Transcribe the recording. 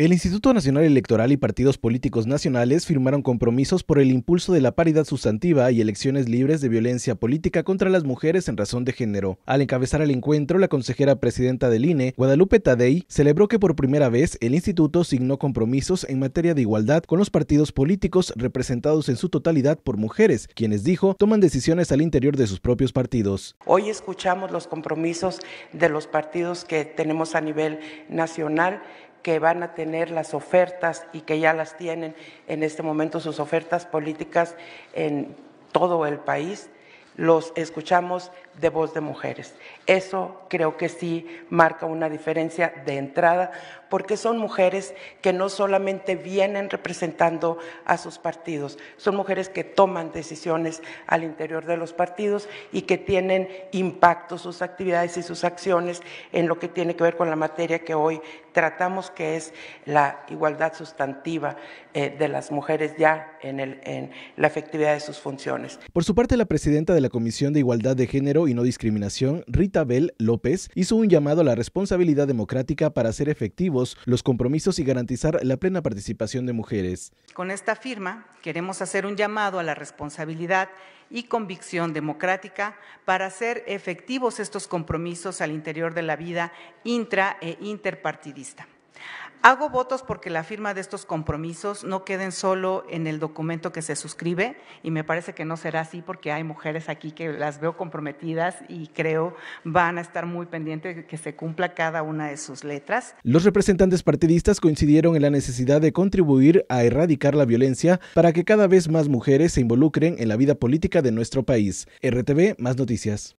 El Instituto Nacional Electoral y partidos políticos nacionales firmaron compromisos por el impulso de la paridad sustantiva y elecciones libres de violencia política contra las mujeres en razón de género. Al encabezar el encuentro, la consejera presidenta del INE, Guadalupe Tadei, celebró que por primera vez el instituto signó compromisos en materia de igualdad con los partidos políticos representados en su totalidad por mujeres, quienes dijo toman decisiones al interior de sus propios partidos. Hoy escuchamos los compromisos de los partidos que tenemos a nivel nacional que van a tener las ofertas y que ya las tienen en este momento sus ofertas políticas en todo el país los escuchamos de voz de mujeres. Eso creo que sí marca una diferencia de entrada, porque son mujeres que no solamente vienen representando a sus partidos, son mujeres que toman decisiones al interior de los partidos y que tienen impacto sus actividades y sus acciones en lo que tiene que ver con la materia que hoy tratamos, que es la igualdad sustantiva eh, de las mujeres ya en, el, en la efectividad de sus funciones. Por su parte, la presidenta de la la Comisión de Igualdad de Género y No Discriminación, Rita Bell López, hizo un llamado a la responsabilidad democrática para hacer efectivos los compromisos y garantizar la plena participación de mujeres. Con esta firma queremos hacer un llamado a la responsabilidad y convicción democrática para hacer efectivos estos compromisos al interior de la vida intra e interpartidista. Hago votos porque la firma de estos compromisos no queden solo en el documento que se suscribe y me parece que no será así porque hay mujeres aquí que las veo comprometidas y creo van a estar muy pendientes de que se cumpla cada una de sus letras. Los representantes partidistas coincidieron en la necesidad de contribuir a erradicar la violencia para que cada vez más mujeres se involucren en la vida política de nuestro país. RTV, más noticias.